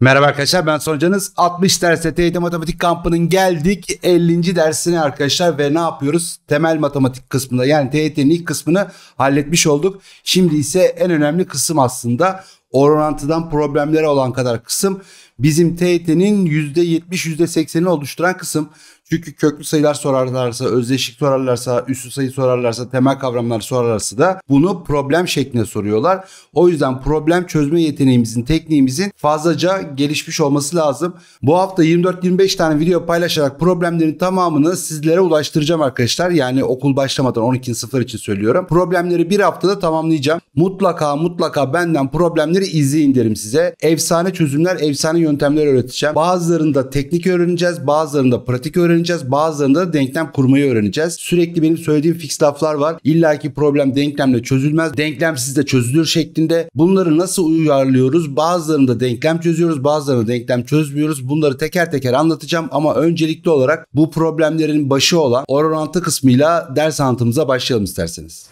Merhaba arkadaşlar ben sonucanız 60 ders TYT e e Matematik Kampı'nın geldik 50. dersine arkadaşlar ve ne yapıyoruz? Temel matematik kısmında yani TYT'nin e ilk kısmını halletmiş olduk. Şimdi ise en önemli kısım aslında orantıdan problemlere olan kadar kısım bizim TYT'nin %70 %80'ini oluşturan kısım. Çünkü köklü sayılar sorarlarsa, özdeşlik sorarlarsa, üslü sayı sorarlarsa, temel kavramlar sorarlarsa da bunu problem şeklinde soruyorlar. O yüzden problem çözme yeteneğimizin, tekniğimizin fazlaca gelişmiş olması lazım. Bu hafta 24-25 tane video paylaşarak problemlerin tamamını sizlere ulaştıracağım arkadaşlar. Yani okul başlamadan 12. sınıflar için söylüyorum. Problemleri bir haftada tamamlayacağım. Mutlaka mutlaka benden problemleri izleyin derim size. Efsane çözümler, efsane yöntemler öğreteceğim. Bazılarında teknik öğreneceğiz, bazılarında pratik öğreneceğiz öğreneceğiz. Bazılarında da denklem kurmayı öğreneceğiz. Sürekli benim söylediğim fix laflar var. İlla ki problem denklemle çözülmez. Denklemsiz de çözülür şeklinde. Bunları nasıl uyarlıyoruz? Bazılarında denklem çözüyoruz. Bazılarında denklem çözmüyoruz. Bunları teker teker anlatacağım ama öncelikli olarak bu problemlerin başı olan oran orantı kısmıyla ders anlatımıza başlayalım isterseniz.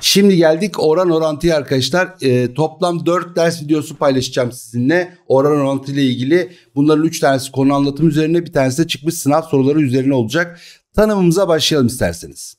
Şimdi geldik oran orantıya arkadaşlar. E, toplam 4 ders videosu paylaşacağım sizinle oran orantı ile ilgili bunların 3 tanesi konu anlatım üzerine bir tanesi de çıkmış sınav soruları üzerine olacak. Tanımımıza başlayalım isterseniz.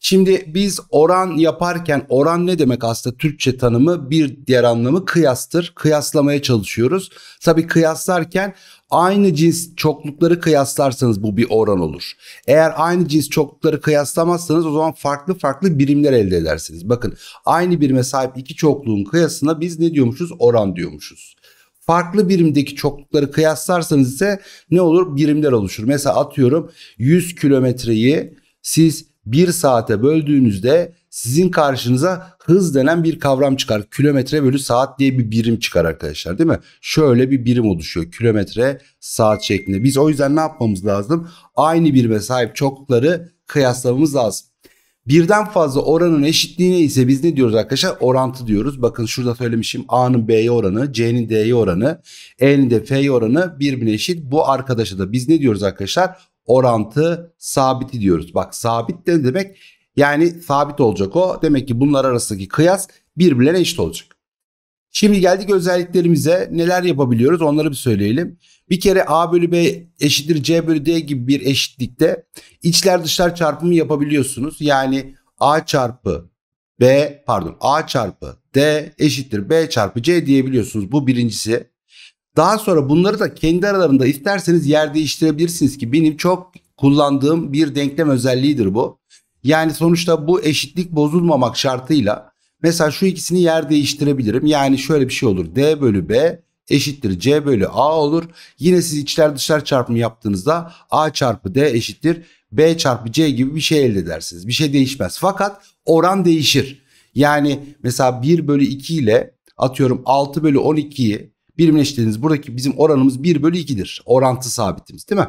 Şimdi biz oran yaparken oran ne demek aslında Türkçe tanımı bir diğer anlamı kıyastır. Kıyaslamaya çalışıyoruz. Tabii kıyaslarken aynı cins çoklukları kıyaslarsanız bu bir oran olur. Eğer aynı cins çoklukları kıyaslamazsanız o zaman farklı farklı birimler elde edersiniz. Bakın aynı birime sahip iki çokluğun kıyasına biz ne diyormuşuz? Oran diyormuşuz farklı birimdeki çoklukları kıyaslarsanız ise ne olur? Birimler oluşur. Mesela atıyorum 100 kilometreyi siz 1 saate böldüğünüzde sizin karşınıza hız denen bir kavram çıkar. Kilometre bölü saat diye bir birim çıkar arkadaşlar değil mi? Şöyle bir birim oluşuyor. Kilometre saat şeklinde. Biz o yüzden ne yapmamız lazım? Aynı birime sahip çoklukları kıyaslamamız lazım. Birden fazla oranın eşitliğine ise biz ne diyoruz arkadaşlar? Orantı diyoruz. Bakın şurada söylemişim A'nın B'ye oranı, C'nin D'ye oranı, E'nin de F'ye oranı birbirine eşit. Bu arkadaşa da biz ne diyoruz arkadaşlar? Orantı sabiti diyoruz. Bak sabit de demek yani sabit olacak o. Demek ki bunlar arasındaki kıyas birbirlerine eşit olacak. Şimdi geldik özelliklerimize. Neler yapabiliyoruz onları bir söyleyelim. Bir kere A bölü B eşittir C bölü D gibi bir eşitlikte içler dışlar çarpımı yapabiliyorsunuz. Yani A çarpı B pardon A çarpı D eşittir B çarpı C diyebiliyorsunuz. Bu birincisi. Daha sonra bunları da kendi aralarında isterseniz yer değiştirebilirsiniz ki benim çok kullandığım bir denklem özelliğidir bu. Yani sonuçta bu eşitlik bozulmamak şartıyla Mesela şu ikisini yer değiştirebilirim. Yani şöyle bir şey olur. D bölü B eşittir C bölü A olur. Yine siz içler dışlar çarpımı yaptığınızda A çarpı D eşittir B çarpı C gibi bir şey elde edersiniz. Bir şey değişmez. Fakat oran değişir. Yani mesela 1 bölü 2 ile atıyorum 6 bölü 12'yi birimleştiriniz. Buradaki bizim oranımız 1 bölü 2'dir. Orantı sabitimiz değil mi?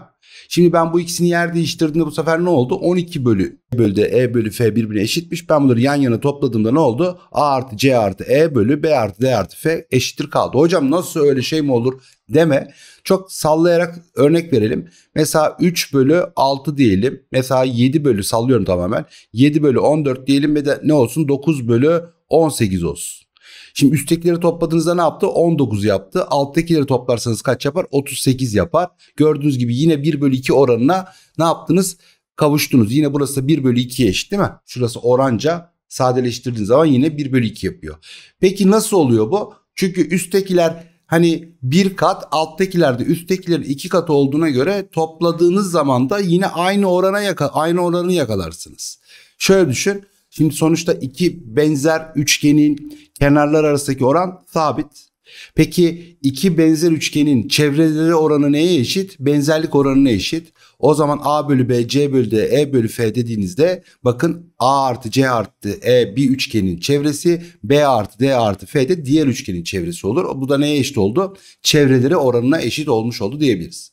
Şimdi ben bu ikisini yer değiştirdiğimde bu sefer ne oldu? 12 bölü bölü de E bölü F birbirine eşitmiş. Ben bunları yan yana topladığımda ne oldu? A artı C artı E bölü B artı D artı F eşittir kaldı. Hocam nasıl öyle şey mi olur deme. Çok sallayarak örnek verelim. Mesela 3 bölü 6 diyelim. Mesela 7 bölü sallıyorum tamamen. 7 bölü 14 diyelim ve de ne olsun? 9 bölü 18 olsun. Şimdi üsttekileri topladığınızda ne yaptı? 19 yaptı. Alttekileri toplarsanız kaç yapar? 38 yapar. Gördüğünüz gibi yine 1 bölü 2 oranına ne yaptınız? Kavuştunuz. Yine burası 1 bölü 2'ye eşit değil mi? Şurası oranca sadeleştirdiğiniz zaman yine 1 bölü 2 yapıyor. Peki nasıl oluyor bu? Çünkü üsttekiler hani bir kat alttakiler de üsttekilerin iki katı olduğuna göre topladığınız zaman da yine aynı orana yaka, aynı oranı yakalarsınız. Şöyle düşün Şimdi sonuçta iki benzer üçgenin kenarlar arasındaki oran sabit. Peki iki benzer üçgenin çevreleri oranı neye eşit? Benzerlik oranına eşit. O zaman A bölü B, C bölü D, E bölü F dediğinizde bakın A artı C artı E bir üçgenin çevresi, B artı D artı F de diğer üçgenin çevresi olur. Bu da neye eşit oldu? Çevreleri oranına eşit olmuş oldu diyebiliriz.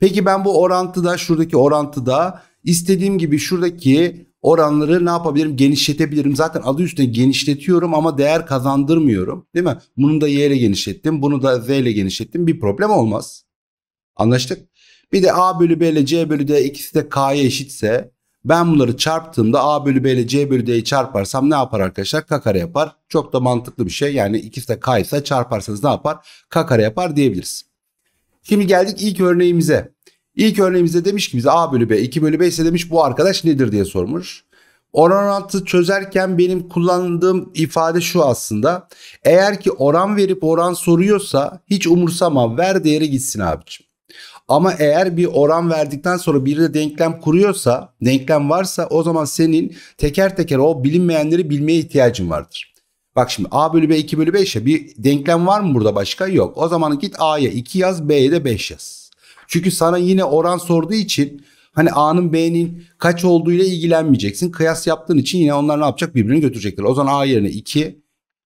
Peki ben bu orantıda şuradaki orantıda istediğim gibi şuradaki oranları ne yapabilirim? Genişletebilirim. Zaten adı üstünde genişletiyorum ama değer kazandırmıyorum. Değil mi? Bunu da Y ile genişlettim. Bunu da Z ile genişlettim. Bir problem olmaz. Anlaştık? Bir de A bölü B ile C bölü D ikisi de K'ya eşitse ben bunları çarptığımda A bölü B ile C bölü D'yi çarparsam ne yapar arkadaşlar? K kare yapar. Çok da mantıklı bir şey. Yani ikisi de K ise çarparsanız ne yapar? K kare yapar diyebiliriz. Şimdi geldik ilk örneğimize. İlk örneğimizde demiş ki bize A bölü B 2 bölü B ise demiş bu arkadaş nedir diye sormuş. Orantı çözerken benim kullandığım ifade şu aslında. Eğer ki oran verip oran soruyorsa hiç umursama ver değeri gitsin abicim. Ama eğer bir oran verdikten sonra biri de denklem kuruyorsa, denklem varsa o zaman senin teker teker o bilinmeyenleri bilmeye ihtiyacın vardır. Bak şimdi A bölü B 2 bölü 5'e bir denklem var mı burada başka? Yok. O zaman git A'ya 2 yaz B'ye de 5 yaz. Çünkü sana yine oran sorduğu için hani A'nın B'nin kaç olduğuyla ilgilenmeyeceksin. Kıyas yaptığın için yine onlar ne yapacak birbirini götürecekler. O zaman A yerine 2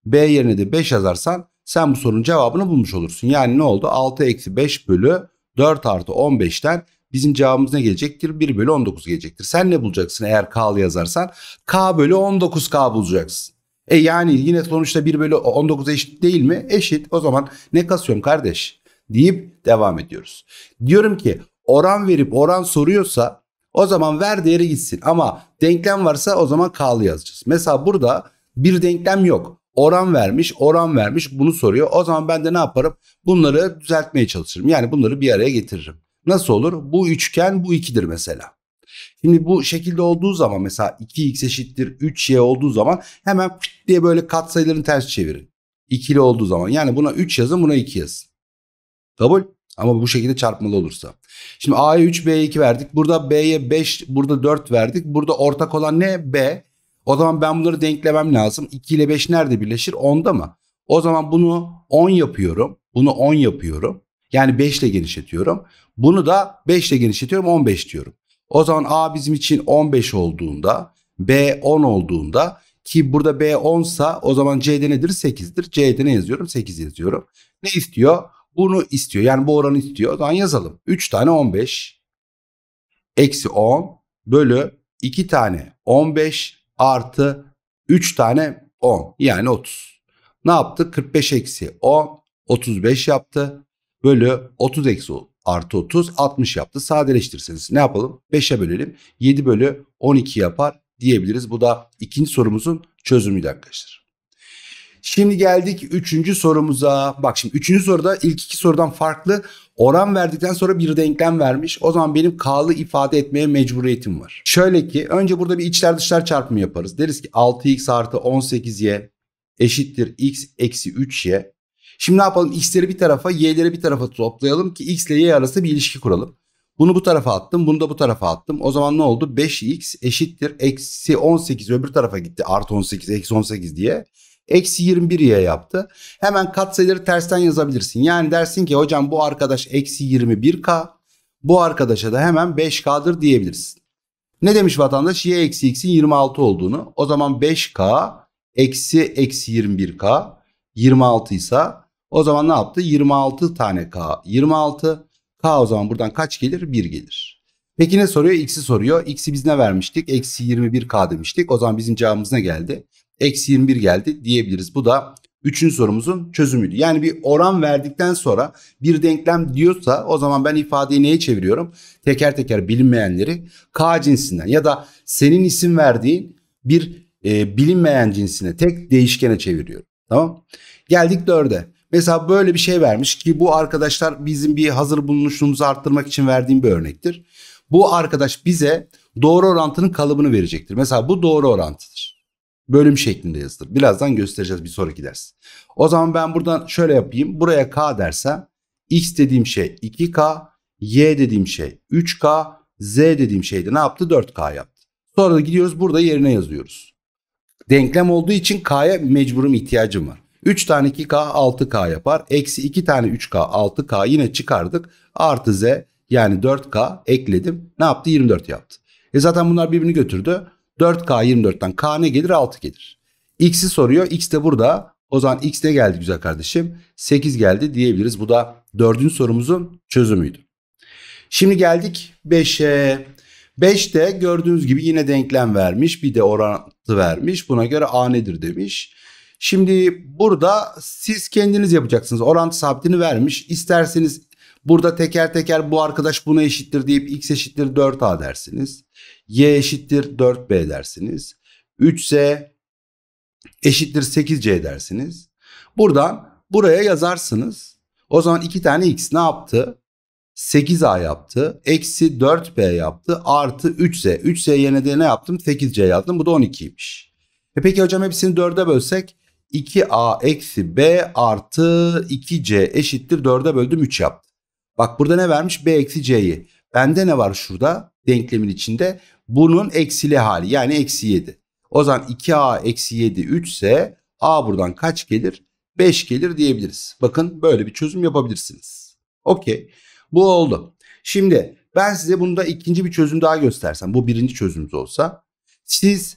B yerine de 5 yazarsan sen bu sorunun cevabını bulmuş olursun. Yani ne oldu? 6 eksi 5 bölü 4 artı 15'ten bizim cevabımız ne gelecektir? 1 bölü 19 gelecektir. Sen ne bulacaksın eğer K'lı yazarsan? K bölü 19K bulacaksın. E yani yine sonuçta 1 bölü 19 eşit değil mi? Eşit. O zaman ne kasıyorum kardeş? deyip devam ediyoruz. Diyorum ki oran verip oran soruyorsa o zaman ver değeri gitsin ama denklem varsa o zaman K'lı yazacağız. Mesela burada bir denklem yok. Oran vermiş, oran vermiş bunu soruyor. O zaman ben de ne yaparım? Bunları düzeltmeye çalışırım. Yani bunları bir araya getiririm. Nasıl olur? Bu üçgen bu ikidir mesela. Şimdi bu şekilde olduğu zaman mesela 2x eşittir 3y olduğu zaman hemen diye böyle katsayıların ters çevirin. İkili olduğu zaman yani buna 3 yazın buna 2 yazın. Kabul. Ama bu şekilde çarpmalı olursa. Şimdi A'ya 3, B'ye 2 verdik. Burada B'ye 5, burada 4 verdik. Burada ortak olan ne? B. O zaman ben bunları denklemem lazım. 2 ile 5 nerede birleşir? 10'da mı? O zaman bunu 10 yapıyorum. Bunu 10 yapıyorum. Yani 5 ile genişletiyorum. Bunu da 5 ile genişletiyorum 15 diyorum. O zaman A bizim için 15 olduğunda B 10 olduğunda ki burada B 10 o zaman C'de nedir? 8'dir. C'de ne yazıyorum? 8 yazıyorum. Ne istiyor? Bunu istiyor. Yani bu oranı istiyor. O zaman yazalım. 3 tane 15 eksi 10 bölü 2 tane 15 artı 3 tane 10 yani 30. Ne yaptı? 45 eksi 10 35 yaptı. Bölü 30 eksi artı 30 60 yaptı. Sadeleştirseniz ne yapalım? 5'e bölelim. 7 bölü 12 yapar diyebiliriz. Bu da ikinci sorumuzun çözümüydü arkadaşlar. Şimdi geldik üçüncü sorumuza. Bak şimdi üçüncü soruda ilk iki sorudan farklı oran verdikten sonra bir denklem vermiş. O zaman benim K'lı ifade etmeye mecburiyetim var. Şöyle ki önce burada bir içler dışlar çarpımı yaparız. Deriz ki 6x artı 18y eşittir x eksi 3y. Şimdi ne yapalım? X'leri bir tarafa, y'leri bir tarafa toplayalım ki x ile y arasında bir ilişki kuralım. Bunu bu tarafa attım. Bunu da bu tarafa attım. O zaman ne oldu? 5x eşittir. Eksi 18 öbür tarafa gitti. Artı 18, eksi 18 diye. Eksi 21 21'ye yaptı. Hemen katsayıları tersten yazabilirsin. Yani dersin ki hocam bu arkadaş eksi 21k. Bu arkadaşa da hemen 5k'dır diyebilirsin. Ne demiş vatandaş? Y eksi x'in 26 olduğunu. O zaman 5k eksi eksi 21k 26 ise o zaman ne yaptı? 26 tane k 26. K o zaman buradan kaç gelir? 1 gelir. Peki ne soruyor? X'i soruyor. X'i biz ne vermiştik? Eksi 21K demiştik. O zaman bizim cevabımız ne geldi? eksi 21 geldi diyebiliriz. Bu da üçüncü sorumuzun çözümüydü. Yani bir oran verdikten sonra bir denklem diyorsa o zaman ben ifadeyi neye çeviriyorum? Teker teker bilinmeyenleri K cinsinden ya da senin isim verdiğin bir e, bilinmeyen cinsine tek değişkene çeviriyorum. Tamam. Geldik dörde. Mesela böyle bir şey vermiş ki bu arkadaşlar bizim bir hazır bulunuşluğumuzu arttırmak için verdiğim bir örnektir. Bu arkadaş bize doğru orantının kalıbını verecektir. Mesela bu doğru orantıdır bölüm şeklinde yazılır. Birazdan göstereceğiz bir sonraki ders. O zaman ben buradan şöyle yapayım. Buraya k dersem x dediğim şey 2k, y dediğim şey 3k, z dediğim şey de ne yaptı? 4k yaptı. Sonra da gidiyoruz burada yerine yazıyoruz. Denklem olduğu için k'ya mecburum ihtiyacım var. 3 tane 2k 6k yapar. Eksi 2 tane 3k 6k yine çıkardık. Artı z yani 4k ekledim. Ne yaptı? 24 yaptı. E zaten bunlar birbirini götürdü. 4K 24'ten K ne gelir? 6 gelir. X'i soruyor. X de burada. O zaman X ne geldi güzel kardeşim? 8 geldi diyebiliriz. Bu da dördüncü sorumuzun çözümüydü. Şimdi geldik 5'e. de gördüğünüz gibi yine denklem vermiş. Bir de orantı vermiş. Buna göre A nedir demiş. Şimdi burada siz kendiniz yapacaksınız. Orantı sabitini vermiş. İsterseniz Burada teker teker bu arkadaş buna eşittir deyip x eşittir 4a dersiniz. y eşittir 4b dersiniz. 3s eşittir 8c dersiniz. Buradan buraya yazarsınız. O zaman iki tane x ne yaptı? 8a yaptı. Eksi 4b yaptı. Artı 3z. 3z yerine de ne yaptım? 8c yaptım. Bu da 12'ymiş. E peki hocam hepsini 4'e bölsek 2a eksi b artı 2c eşittir 4'e böldüm 3 yaptı. Bak burada ne vermiş? B eksi C'yi. Bende ne var şurada denklemin içinde? Bunun eksili hali yani eksi 7. O zaman 2A eksi 7 3 ise A buradan kaç gelir? 5 gelir diyebiliriz. Bakın böyle bir çözüm yapabilirsiniz. Okey. Bu oldu. Şimdi ben size bunu da ikinci bir çözüm daha göstersem. Bu birinci çözümümüz olsa. Siz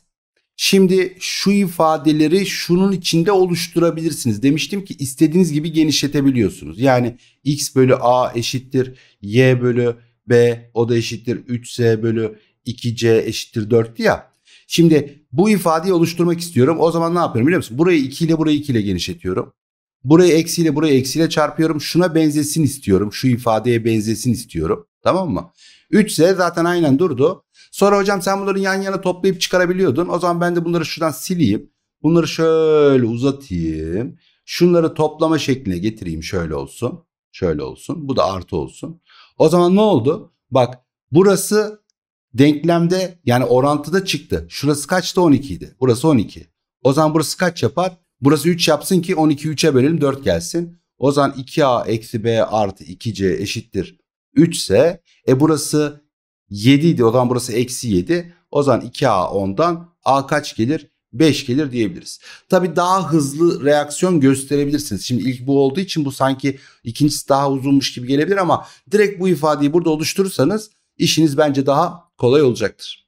Şimdi şu ifadeleri şunun içinde oluşturabilirsiniz. Demiştim ki istediğiniz gibi genişletebiliyorsunuz. Yani x bölü a eşittir y bölü b o da eşittir 3c bölü 2c eşittir 4 ya. Şimdi bu ifadeyi oluşturmak istiyorum. O zaman ne yapıyorum biliyor musun? Burayı 2 ile burayı 2 ile genişletiyorum. Burayı eksiyle burayı eksiyle çarpıyorum. Şuna benzesin istiyorum. Şu ifadeye benzesin istiyorum. Tamam mı? 3z zaten aynen durdu. Sonra hocam sen bunları yan yana toplayıp çıkarabiliyordun. O zaman ben de bunları şuradan sileyim. Bunları şöyle uzatayım. Şunları toplama şekline getireyim şöyle olsun. Şöyle olsun. Bu da artı olsun. O zaman ne oldu? Bak burası denklemde yani orantıda çıktı. Şurası kaçtı 12 idi. Burası 12. O zaman burası kaç yapar? Burası 3 yapsın ki 12'yi 3'e bölelim 4 gelsin. O zaman 2a eksi b artı 2c eşittir 3 ise e burası 7 idi. O zaman burası eksi 7. O zaman 2A 10'dan A kaç gelir? 5 gelir diyebiliriz. Tabi daha hızlı reaksiyon gösterebilirsiniz. Şimdi ilk bu olduğu için bu sanki ikincisi daha uzunmuş gibi gelebilir ama direkt bu ifadeyi burada oluşturursanız işiniz bence daha kolay olacaktır.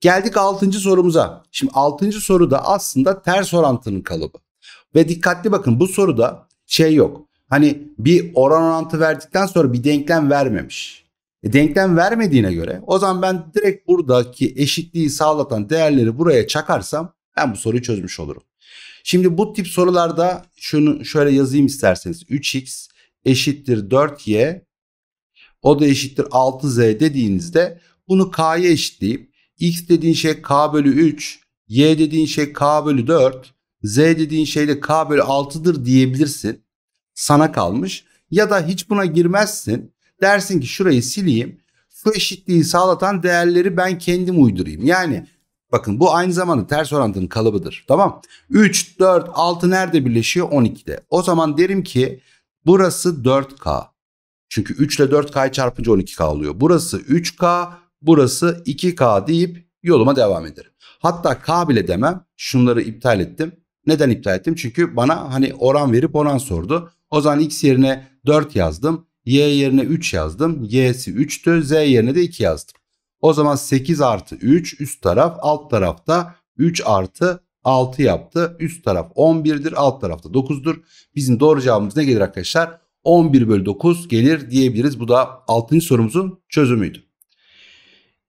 Geldik 6. sorumuza. Şimdi 6. da aslında ters orantının kalıbı. Ve dikkatli bakın bu soruda şey yok. Hani bir oran orantı verdikten sonra bir denklem vermemiş. E, denklem vermediğine göre o zaman ben direkt buradaki eşitliği sağlatan değerleri buraya çakarsam ben bu soruyu çözmüş olurum. Şimdi bu tip sorularda şunu şöyle yazayım isterseniz. 3x eşittir 4y o da eşittir 6z dediğinizde bunu k'ya eşitleyip x dediğin şey k bölü 3 y dediğin şey k bölü 4 z dediğin şey de k bölü 6'dır diyebilirsin. Sana kalmış. Ya da hiç buna girmezsin dersin ki şurayı sileyim. Şu eşitliği sağlatan değerleri ben kendim uydurayım. Yani bakın bu aynı zamanda ters orantının kalıbıdır. Tamam. 3, 4, 6 nerede birleşiyor? 12'de. O zaman derim ki burası 4K. Çünkü 3 ile 4 k çarpınca 12K oluyor. Burası 3K, burası 2K deyip yoluma devam ederim. Hatta K bile demem. Şunları iptal ettim. Neden iptal ettim? Çünkü bana hani oran verip oran sordu. O zaman x yerine 4 yazdım. Y yerine 3 yazdım. Y'si 3'tü. Z yerine de 2 yazdım. O zaman 8 artı 3 üst taraf alt tarafta 3 artı 6 yaptı. Üst taraf 11'dir alt tarafta 9'dur. Bizim doğru cevabımız ne gelir arkadaşlar? 11 bölü 9 gelir diyebiliriz. Bu da 6. sorumuzun çözümüydü.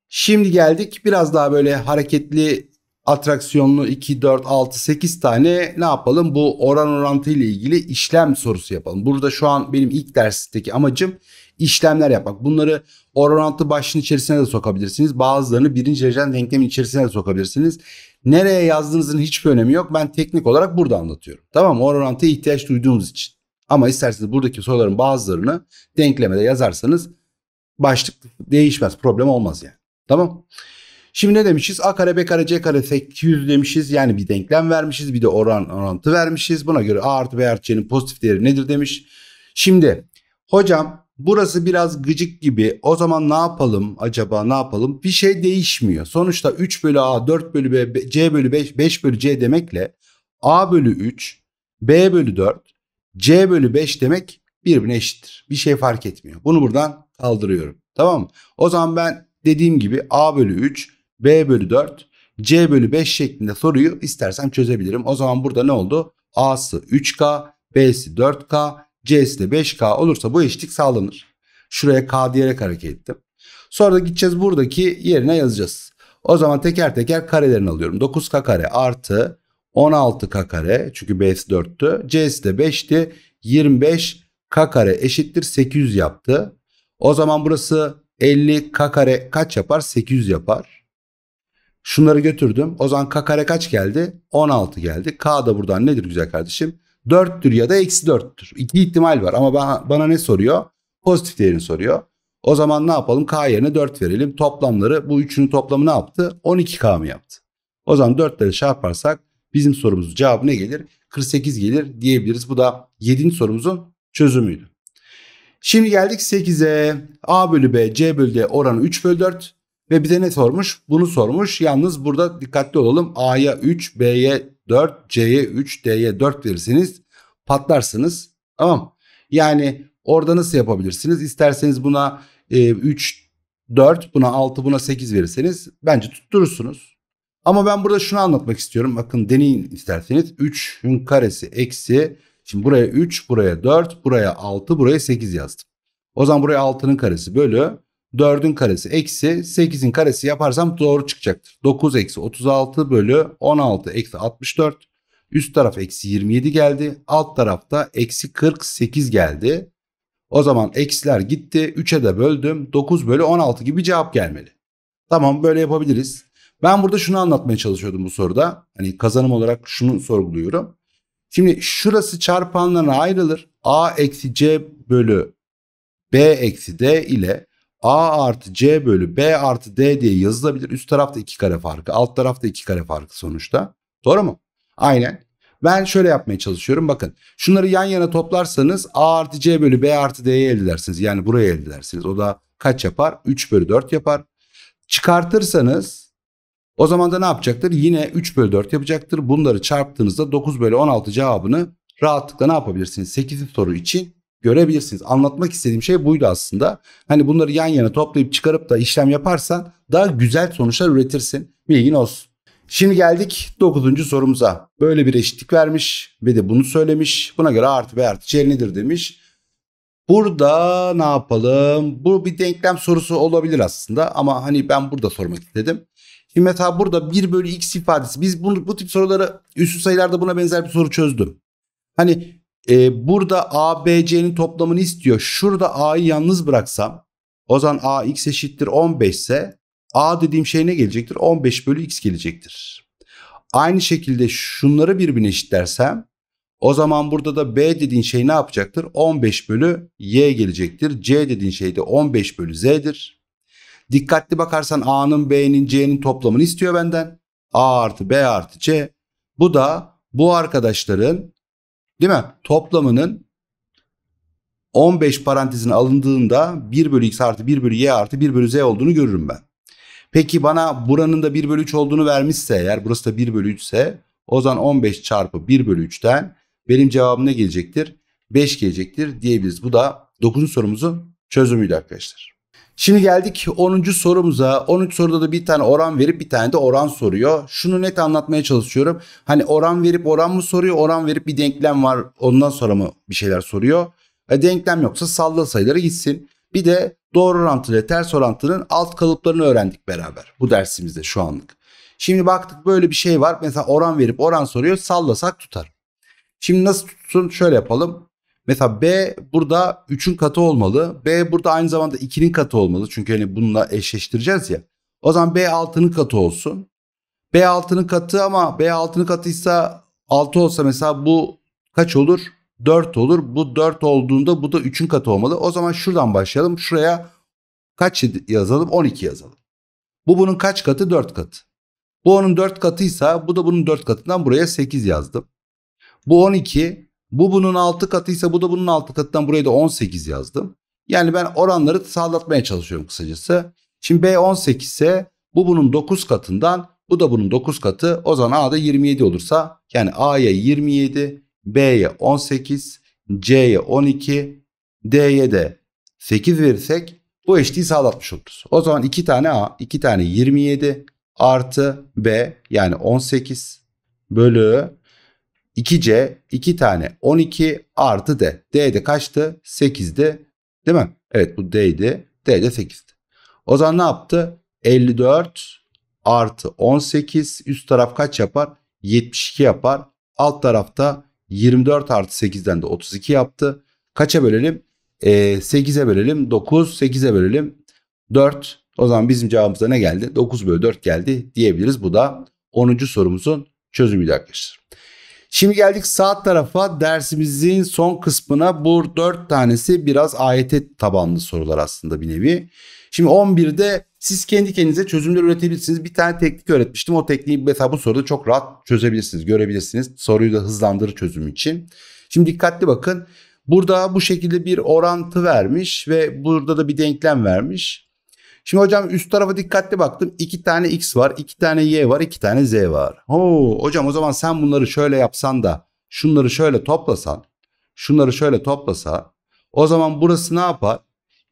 Şimdi geldik biraz daha böyle hareketli atraksiyonlu 2, 4, 6, 8 tane ne yapalım? Bu oran orantı ile ilgili işlem sorusu yapalım. Burada şu an benim ilk dersteki amacım işlemler yapmak. Bunları oran orantı başlığın içerisine de sokabilirsiniz. Bazılarını birinci dereceden denklemin içerisine de sokabilirsiniz. Nereye yazdığınızın hiçbir önemi yok. Ben teknik olarak burada anlatıyorum. Tamam mı? Oran orantıya ihtiyaç duyduğunuz için. Ama isterseniz buradaki soruların bazılarını denklemede yazarsanız başlık değişmez. Problem olmaz yani. Tamam Şimdi ne demişiz? A kare B kare C kare 800 demişiz. Yani bir denklem vermişiz. Bir de oran orantı vermişiz. Buna göre A artı B artı C'nin pozitif değeri nedir demiş. Şimdi hocam burası biraz gıcık gibi. O zaman ne yapalım acaba ne yapalım? Bir şey değişmiyor. Sonuçta 3 bölü A 4 bölü B C bölü 5 5 bölü C demekle A bölü 3 B bölü 4 C bölü 5 demek birbirine eşittir. Bir şey fark etmiyor. Bunu buradan kaldırıyorum. Tamam mı? O zaman ben dediğim gibi A bölü 3 B bölü 4, C bölü 5 şeklinde soruyu istersem çözebilirim. O zaman burada ne oldu? A'sı 3K, B'si 4K, C'si de 5K olursa bu eşitlik sağlanır. Şuraya K diyerek hareket ettim. Sonra da gideceğiz buradaki yerine yazacağız. O zaman teker teker karelerini alıyorum. 9K kare artı 16K kare çünkü B'si 4'tü. C'si de 5'ti. 25K kare eşittir 800 yaptı. O zaman burası 50K kare kaç yapar? 800 yapar. Şunları götürdüm. O zaman K kare kaç geldi? 16 geldi. K da buradan nedir güzel kardeşim? 4'tür ya da eksi 4'tür. İki ihtimal var ama bana, bana ne soruyor? Pozitif değerini soruyor. O zaman ne yapalım? K yerine 4 verelim. Toplamları bu üçünün toplamı ne yaptı? 12K mı yaptı? O zaman 4 ile çarparsak bizim sorumuzun cevabı ne gelir? 48 gelir diyebiliriz. Bu da 7. sorumuzun çözümüydü. Şimdi geldik 8'e. A bölü B, C bölü D oranı 3 bölü 4. Ve bize ne sormuş? Bunu sormuş. Yalnız burada dikkatli olalım. A'ya 3, B'ye 4, C'ye 3, D'ye 4 verirseniz Patlarsınız. Tamam. Yani orada nasıl yapabilirsiniz? İsterseniz buna e, 3, 4, buna 6, buna 8 verirseniz bence tutturursunuz. Ama ben burada şunu anlatmak istiyorum. Bakın deneyin isterseniz. 3'ün karesi eksi. Şimdi buraya 3, buraya 4, buraya 6, buraya 8 yazdım. O zaman buraya 6'nın karesi bölü 4'ün karesi eksi 8'in karesi yaparsam doğru çıkacaktır. 9 eksi 36 bölü 16 eksi 64. Üst taraf eksi 27 geldi. Alt tarafta eksi 48 geldi. O zaman eksiler gitti. 3'e de böldüm. 9 bölü 16 gibi cevap gelmeli. Tamam böyle yapabiliriz. Ben burada şunu anlatmaya çalışıyordum bu soruda. Hani kazanım olarak şunu sorguluyorum. Şimdi şurası çarpanlarına ayrılır. A eksi C bölü B eksi D ile A artı C bölü B artı D diye yazılabilir. Üst tarafta iki kare farkı. Alt tarafta iki kare farkı sonuçta. Doğru mu? Aynen. Ben şöyle yapmaya çalışıyorum. Bakın şunları yan yana toplarsanız A artı C bölü B artı D'yi elde edersiniz. Yani buraya elde edersiniz. O da kaç yapar? 3 bölü 4 yapar. Çıkartırsanız o zaman da ne yapacaktır? Yine 3 bölü 4 yapacaktır. Bunları çarptığınızda 9 bölü 16 cevabını rahatlıkla ne yapabilirsiniz? 8. soru için görebilirsiniz. Anlatmak istediğim şey buydu aslında. Hani bunları yan yana toplayıp çıkarıp da işlem yaparsan daha güzel sonuçlar üretirsin. Bilgin olsun. Şimdi geldik 9. sorumuza. Böyle bir eşitlik vermiş ve de bunu söylemiş. Buna göre artı ve artı C nedir demiş. Burada ne yapalım? Bu bir denklem sorusu olabilir aslında ama hani ben burada sormak istedim. Şimdi mesela burada 1 bölü x ifadesi. Biz bunu, bu tip soruları üstü sayılarda buna benzer bir soru çözdüm. Hani e, burada A, B, C'nin toplamını istiyor. Şurada A'yı yalnız bıraksam o zaman A x eşittir 15 ise A dediğim şey ne gelecektir? 15 bölü x gelecektir. Aynı şekilde şunları birbirine eşitlersem o zaman burada da B dediğin şey ne yapacaktır? 15 bölü Y gelecektir. C dediğin şey de 15 bölü Z'dir. Dikkatli bakarsan A'nın B'nin C'nin toplamını istiyor benden. A artı B artı C. Bu da bu arkadaşların değil mi? Toplamının 15 parantezine alındığında 1 bölü x artı 1 bölü y artı 1 bölü z olduğunu görürüm ben. Peki bana buranın da 1 bölü 3 olduğunu vermişse eğer burası da 1 bölü 3 ise o zaman 15 çarpı 1 bölü 3'ten benim cevabım ne gelecektir? 5 gelecektir diyebiliriz. Bu da 9. sorumuzun çözümüydü arkadaşlar. Şimdi geldik 10. sorumuza. 13 soruda da bir tane oran verip bir tane de oran soruyor. Şunu net anlatmaya çalışıyorum. Hani oran verip oran mı soruyor? Oran verip bir denklem var ondan sonra mı bir şeyler soruyor? E, denklem yoksa salla sayıları gitsin. Bir de doğru orantı ile ters orantının alt kalıplarını öğrendik beraber bu dersimizde şu anlık. Şimdi baktık böyle bir şey var. Mesela oran verip oran soruyor. Sallasak tutar. Şimdi nasıl tutsun? Şöyle yapalım. Mesela B burada 3'ün katı olmalı. B burada aynı zamanda 2'nin katı olmalı. Çünkü hani bununla eşleştireceğiz ya. O zaman B 6'nın katı olsun. B 6'nın katı ama B 6'nın katıysa 6 olsa mesela bu kaç olur? 4 olur. Bu 4 olduğunda bu da 3'ün katı olmalı. O zaman şuradan başlayalım. Şuraya kaç yazalım? 12 yazalım. Bu bunun kaç katı? 4 katı. Bu onun 4 katıysa bu da bunun 4 katından buraya 8 yazdım. Bu 12, bu bunun 6 katıysa bu da bunun 6 katından buraya da 18 yazdım. Yani ben oranları sağlatmaya çalışıyorum kısacası. Şimdi B 18 ise bu bunun 9 katından bu da bunun 9 katı. O zaman A'da 27 olursa yani A'ya 27, B'ye 18, C'ye 12, D'ye de 8 verirsek bu eşitliği sağlatmış oluruz. O zaman 2 tane A, 2 tane 27 artı B yani 18 bölü 2C 2 tane 12 artı D. D de kaçtı? 8'di değil mi? Evet bu D'ydi. D de 8'di. O zaman ne yaptı? 54 artı 18 üst taraf kaç yapar? 72 yapar. Alt tarafta 24 artı 8'den de 32 yaptı. Kaça bölelim? E, ee, 8'e bölelim. 9, 8'e bölelim. 4. O zaman bizim cevabımıza ne geldi? 9 bölü 4 geldi diyebiliriz. Bu da 10. sorumuzun çözümüydü arkadaşlar. Şimdi geldik sağ tarafa dersimizin son kısmına. Bu dört tanesi biraz ayete tabanlı sorular aslında bir nevi. Şimdi 11'de siz kendi kendinize çözümler üretebilirsiniz. Bir tane teknik öğretmiştim. O tekniği mesela bu soruda çok rahat çözebilirsiniz, görebilirsiniz. Soruyu da hızlandırır çözüm için. Şimdi dikkatli bakın. Burada bu şekilde bir orantı vermiş ve burada da bir denklem vermiş. Şimdi hocam üst tarafa dikkatli baktım. İki tane X var, iki tane Y var, iki tane Z var. Oo, hocam o zaman sen bunları şöyle yapsan da şunları şöyle toplasan, şunları şöyle toplasa o zaman burası ne yapar?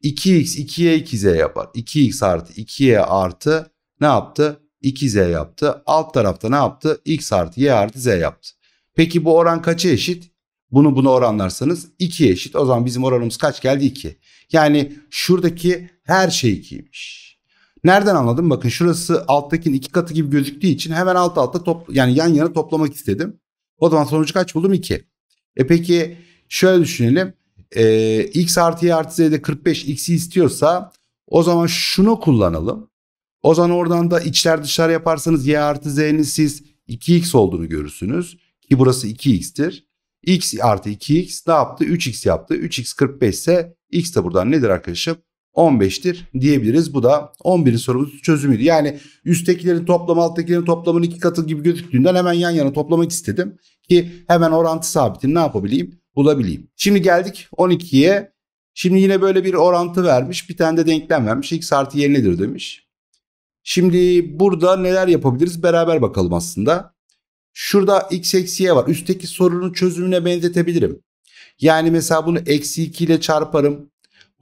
2x 2y 2z yapar. 2x artı 2y artı ne yaptı? 2z yaptı. Alt tarafta ne yaptı? x artı y artı z yaptı. Peki bu oran kaça eşit? Bunu buna oranlarsanız 2 eşit. O zaman bizim oranımız kaç geldi? 2. Yani şuradaki her şey giymiş. Nereden anladım? Bakın şurası alttakinin iki katı gibi gözüktüğü için hemen alt alta top, yani yan yana toplamak istedim. O zaman sonucu kaç buldum? 2. E peki şöyle düşünelim. E, x artı y artı z'de 45 x'i istiyorsa o zaman şunu kullanalım. O zaman oradan da içler dışlar yaparsanız y artı z'nin siz 2x olduğunu görürsünüz. Ki burası 2x'tir. x artı 2x ne yaptı? 3x yaptı. 3x 45 ise X de buradan nedir arkadaşım? 15'tir diyebiliriz. Bu da 11. sorumuz çözümüydü. Yani üsttekilerin toplamı alttakilerin toplamının iki katı gibi gözüktüğünden hemen yan yana toplamak istedim. Ki hemen orantı sabitini ne yapabileyim? Bulabileyim. Şimdi geldik 12'ye. Şimdi yine böyle bir orantı vermiş. Bir tane de denklem vermiş. X artı y nedir demiş. Şimdi burada neler yapabiliriz? Beraber bakalım aslında. Şurada x eksi y var. Üstteki sorunun çözümüne benzetebilirim. Yani mesela bunu eksi 2 ile çarparım.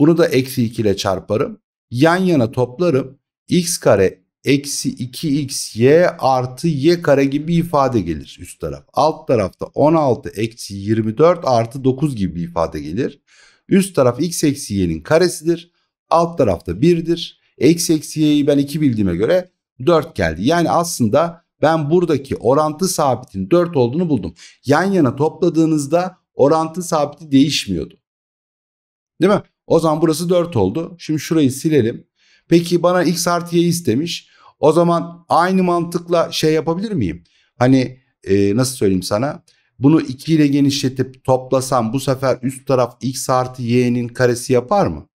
Bunu da eksi 2 ile çarparım. Yan yana toplarım. x kare eksi 2x y artı y kare gibi bir ifade gelir üst taraf. Alt tarafta 16 eksi 24 artı 9 gibi bir ifade gelir. Üst taraf x eksi y'nin karesidir. Alt tarafta 1'dir. Eksi eksi y'yi ben 2 bildiğime göre 4 geldi. Yani aslında ben buradaki orantı sabitin 4 olduğunu buldum. Yan yana topladığınızda orantı sabiti değişmiyordu. Değil mi? O zaman burası 4 oldu. Şimdi şurayı silelim. Peki bana x artı y istemiş. O zaman aynı mantıkla şey yapabilir miyim? Hani e, nasıl söyleyeyim sana? Bunu 2 ile genişletip toplasam bu sefer üst taraf x artı y'nin karesi yapar mı?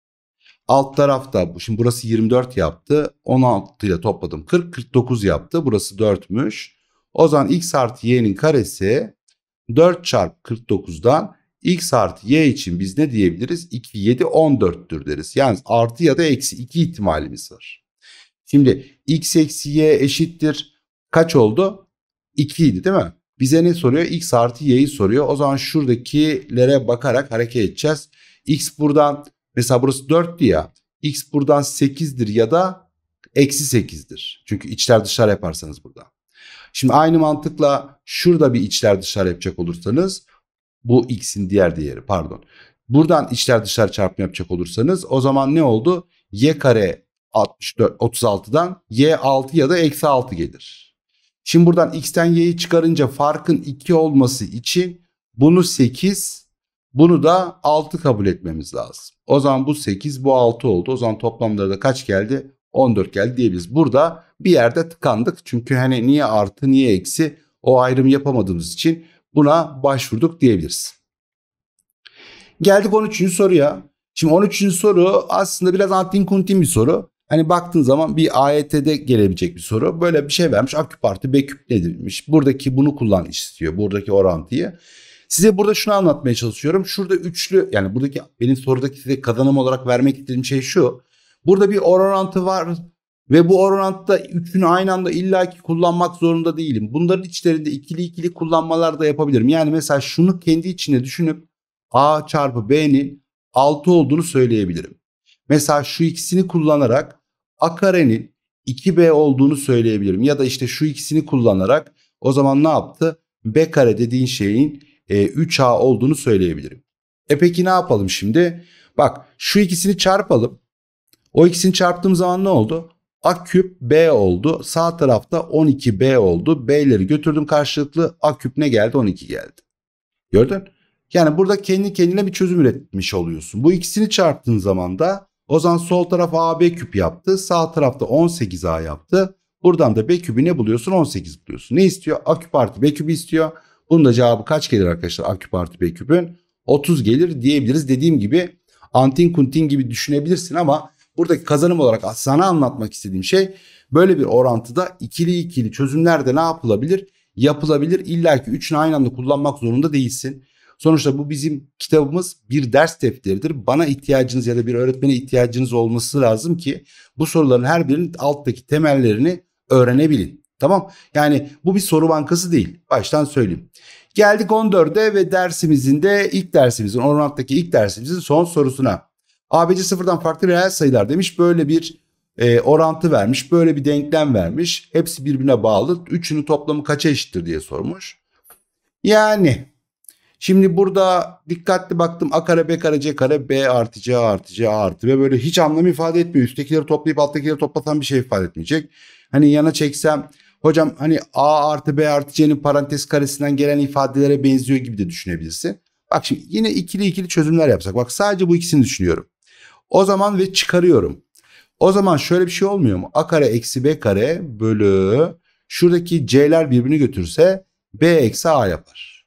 Alt tarafta şimdi burası 24 yaptı. 16 ile topladım 40 49 yaptı. Burası 4'müş. O zaman x artı y'nin karesi 4 çarpı 49'dan x artı y için biz ne diyebiliriz? 2, 7, 14'tür deriz. Yani artı ya da eksi 2 ihtimalimiz var. Şimdi x eksi y eşittir. Kaç oldu? 2 idi değil mi? Bize ne soruyor? x artı y'yi soruyor. O zaman şuradakilere bakarak hareket edeceğiz. x buradan mesela burası 4'tü ya. x buradan 8'dir ya da eksi 8'dir. Çünkü içler dışlar yaparsanız burada. Şimdi aynı mantıkla şurada bir içler dışlar yapacak olursanız bu x'in diğer değeri pardon. Buradan içler dışlar çarpım yapacak olursanız o zaman ne oldu? y kare 64 36'dan y 6 ya da eksi 6 gelir. Şimdi buradan x'ten y'yi çıkarınca farkın 2 olması için bunu 8 bunu da 6 kabul etmemiz lazım. O zaman bu 8 bu 6 oldu. O zaman toplamları da kaç geldi? 14 geldi diyebiliriz. Burada bir yerde tıkandık. Çünkü hani niye artı niye eksi o ayrım yapamadığımız için buna başvurduk diyebiliriz. Geldik 13. soruya. Şimdi 13. soru aslında biraz antin kuntin bir soru. Hani baktığın zaman bir AYT'de gelebilecek bir soru. Böyle bir şey vermiş. A küp artı B küp ne demiş? Buradaki bunu kullan istiyor. Buradaki orantıyı. Size burada şunu anlatmaya çalışıyorum. Şurada üçlü yani buradaki benim sorudaki size kazanım olarak vermek istediğim şey şu. Burada bir orantı var ve bu orantıda üçünü aynı anda illaki kullanmak zorunda değilim. Bunların içlerinde ikili ikili kullanmalar da yapabilirim. Yani mesela şunu kendi içine düşünüp A çarpı B'nin 6 olduğunu söyleyebilirim. Mesela şu ikisini kullanarak A karenin 2B olduğunu söyleyebilirim. Ya da işte şu ikisini kullanarak o zaman ne yaptı? B kare dediğin şeyin 3A e, olduğunu söyleyebilirim. E peki ne yapalım şimdi? Bak şu ikisini çarpalım. O ikisini çarptığım zaman ne oldu? A küp B oldu. Sağ tarafta 12B oldu. B'leri götürdüm karşılıklı. A küp ne geldi? 12 geldi. Gördün? Yani burada kendi kendine bir çözüm üretmiş oluyorsun. Bu ikisini çarptığın zaman da o zaman sol taraf AB küp yaptı. Sağ tarafta 18A yaptı. Buradan da B kübü ne buluyorsun? 18 buluyorsun. Ne istiyor? A küp artı B kübü istiyor. Bunun da cevabı kaç gelir arkadaşlar? A küp artı B kübün 30 gelir diyebiliriz. Dediğim gibi antin kuntin gibi düşünebilirsin ama Buradaki kazanım olarak sana anlatmak istediğim şey böyle bir orantıda ikili ikili çözümlerde ne yapılabilir? Yapılabilir. İlla ki üçünü aynı anda kullanmak zorunda değilsin. Sonuçta bu bizim kitabımız bir ders defteridir. Bana ihtiyacınız ya da bir öğretmene ihtiyacınız olması lazım ki bu soruların her birinin alttaki temellerini öğrenebilin. Tamam yani bu bir soru bankası değil baştan söyleyeyim. Geldik 14'e ve dersimizin de ilk dersimizin 16'daki ilk dersimizin son sorusuna. ABC sıfırdan farklı reel sayılar demiş. Böyle bir e, orantı vermiş. Böyle bir denklem vermiş. Hepsi birbirine bağlı. Üçünün toplamı kaça eşittir diye sormuş. Yani şimdi burada dikkatli baktım. A kare B kare C kare B artı C artı C artı ve böyle hiç anlam ifade etmiyor. Üsttekileri toplayıp alttakileri toplatan bir şey ifade etmeyecek. Hani yana çeksem hocam hani A artı B artı C'nin parantez karesinden gelen ifadelere benziyor gibi de düşünebilirsin. Bak şimdi yine ikili ikili çözümler yapsak. Bak sadece bu ikisini düşünüyorum. O zaman ve çıkarıyorum. O zaman şöyle bir şey olmuyor mu? A kare eksi B kare bölü şuradaki C'ler birbirini götürse B eksi A yapar.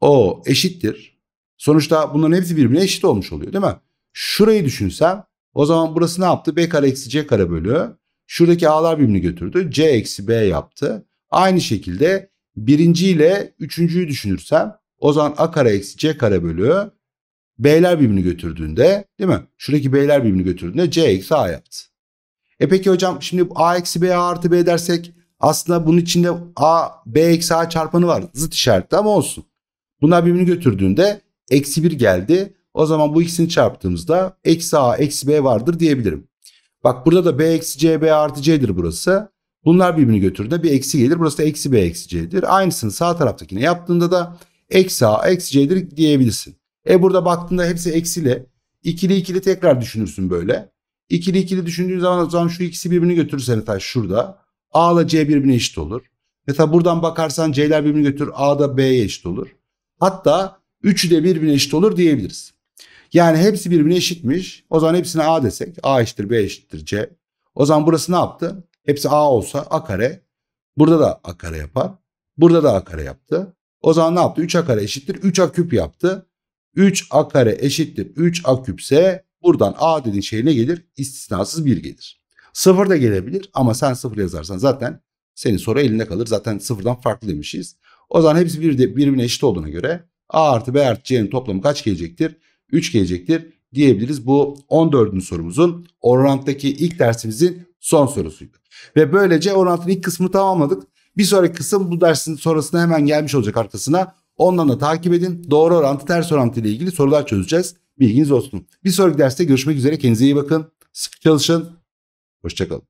O eşittir. Sonuçta bunların hepsi birbirine eşit olmuş oluyor değil mi? Şurayı düşünsem o zaman burası ne yaptı? B kare eksi C kare bölü. Şuradaki A'lar birbirini götürdü. C eksi B yaptı. Aynı şekilde birinci ile üçüncüyü düşünürsem o zaman A kare eksi C kare bölü B'ler birbirini götürdüğünde değil mi? Şuradaki B'ler birbirini götürdüğünde C eksi A yaptı. E peki hocam şimdi A eksi B A artı B dersek aslında bunun içinde A B eksi A çarpanı var. Zıt işareti ama olsun. Bunlar birbirini götürdüğünde eksi 1 geldi. O zaman bu ikisini çarptığımızda eksi A eksi B vardır diyebilirim. Bak burada da B eksi C B artı C'dir burası. Bunlar birbirini götürdüğünde bir eksi gelir. Burası da eksi B eksi C'dir. Aynısını sağ taraftakine yaptığında da eksi A eksi C'dir diyebilirsin. E burada baktığında hepsi eksili. İkili ikili tekrar düşünürsün böyle. İkili ikili düşündüğün zaman o zaman şu ikisi birbirini götürür seni taş şurada. A ile C birbirine eşit olur. Mesela buradan bakarsan C'ler birbirini götür, A da B'ye eşit olur. Hatta üçü de birbirine eşit olur diyebiliriz. Yani hepsi birbirine eşitmiş. O zaman hepsine A desek. A eşittir B eşittir C. O zaman burası ne yaptı? Hepsi A olsa A kare. Burada da A kare yapar. Burada da A kare yaptı. O zaman ne yaptı? 3A kare eşittir. 3A küp yaptı. 3a kare eşittir 3a küpse buradan a dediğin şey ne gelir? İstisnasız 1 gelir. 0 da gelebilir ama sen 0 yazarsan zaten senin soru elinde kalır. Zaten 0'dan farklı demişiz. O zaman hepsi bir de birbirine eşit olduğuna göre a artı b artı c'nin toplamı kaç gelecektir? 3 gelecektir diyebiliriz. Bu 14. sorumuzun oranttaki ilk dersimizin son sorusuydu. Ve böylece orantının ilk kısmını tamamladık. Bir sonraki kısım bu dersin sonrasında hemen gelmiş olacak arkasına. Ondan da takip edin. Doğru orantı ters orantı ile ilgili sorular çözeceğiz. Bilginiz olsun. Bir sonraki derste görüşmek üzere. Kendinize iyi bakın. Sıkı çalışın. Hoşçakalın.